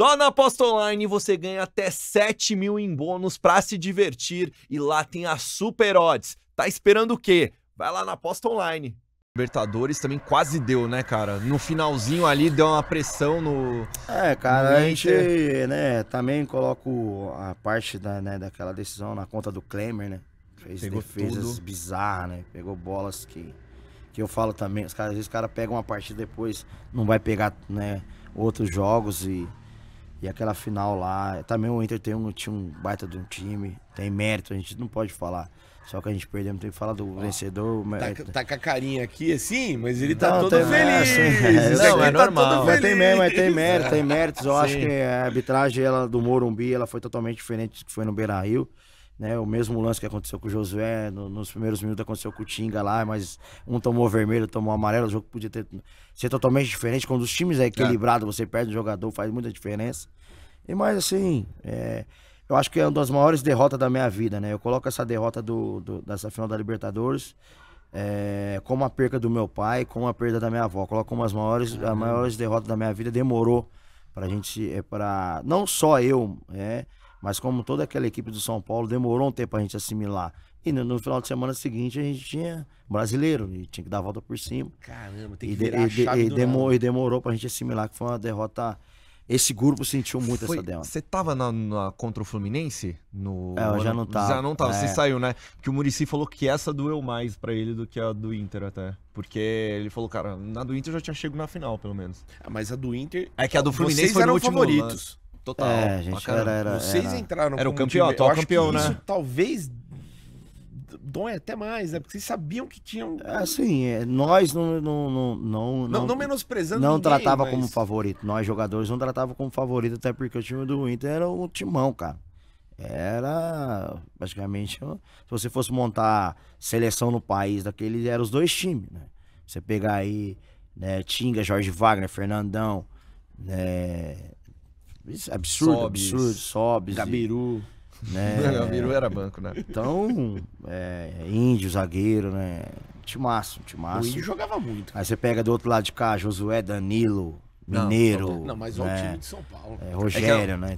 Só na Aposta Online você ganha até 7 mil em bônus para se divertir e lá tem a super odds. Tá esperando o quê? Vai lá na Aposta Online. Libertadores também quase deu, né, cara? No finalzinho ali deu uma pressão no. É, cara, no a gente, né, também coloca a parte da, né, daquela decisão na conta do Klemer, né? Fez Pegou defesas tudo. bizarras, né? Pegou bolas que, que eu falo também. Os caras, às vezes, o cara pega uma partida depois, não vai pegar, né, outros jogos e e aquela final lá, também o Inter tem um, tinha um baita de um time, tem mérito, a gente não pode falar. Só que a gente perdeu, não tem que falar do ah, vencedor. Tá, tá, com a carinha aqui assim, mas ele tá não, todo tem, feliz. Tá é, não, é normal. Tá mas tem mérito, mas tem mérito, tem méritos. Eu Sim. acho que a arbitragem ela, do Morumbi ela foi totalmente diferente do que foi no Beira Rio. Né, o mesmo lance que aconteceu com o Josué, no, nos primeiros minutos aconteceu com o Tinga lá, mas um tomou vermelho, tomou amarelo, o jogo podia ter, ser totalmente diferente. Quando os times é equilibrado, é. você perde um jogador, faz muita diferença. E mais assim, é, eu acho que é uma das maiores derrotas da minha vida, né? Eu coloco essa derrota do, do dessa final da Libertadores é, como a perca do meu pai, como a perda da minha avó. Eu coloco como as maiores, as maiores derrotas da minha vida. Demorou pra gente, é, pra, não só eu, né? Mas como toda aquela equipe do São Paulo demorou um tempo a gente assimilar. E no, no final de semana seguinte a gente tinha brasileiro e tinha que dar a volta por cima. Caramba, tem que e de, a chave e, demor, e demorou pra gente assimilar que foi uma derrota esse grupo sentiu muito Foi, essa derrota. Você tava na, na, contra o Fluminense? No, é, eu já não tava. Já não tava, é. você saiu, né? Que o Murici falou que essa doeu mais para ele do que a do Inter até. Porque ele falou, cara, na do Inter eu já tinha chegado na final, pelo menos. Ah, mas a do Inter. É que a do Fluminense Vocês eram último, favoritos. Total. É, a gente era, era, Vocês era... entraram Era o campeão, um atual campeão, né? Isso talvez dói até mais, né? Porque vocês sabiam que tinham. É, assim, é, nós não. Não, não, não, não, não menosprezando. Não ninguém, tratava mas... como favorito. Nós jogadores não tratava como favorito, até porque o time do Inter era o timão, cara. Era. Basicamente, se você fosse montar seleção no país daquele, eram os dois times, né? Você pegar aí, né, Tinga, Jorge Wagner, Fernandão, né, isso é absurdo, absurdo. sobe, Gabiru. né? Gabiru era banco, né? Então, é, é, índio, zagueiro, né? Timaço, timaço. O índio jogava muito. Aí você pega do outro lado de cá, Josué, Danilo, Mineiro. Não, não mas olha né? o time de São Paulo. É, é Rogério, é né?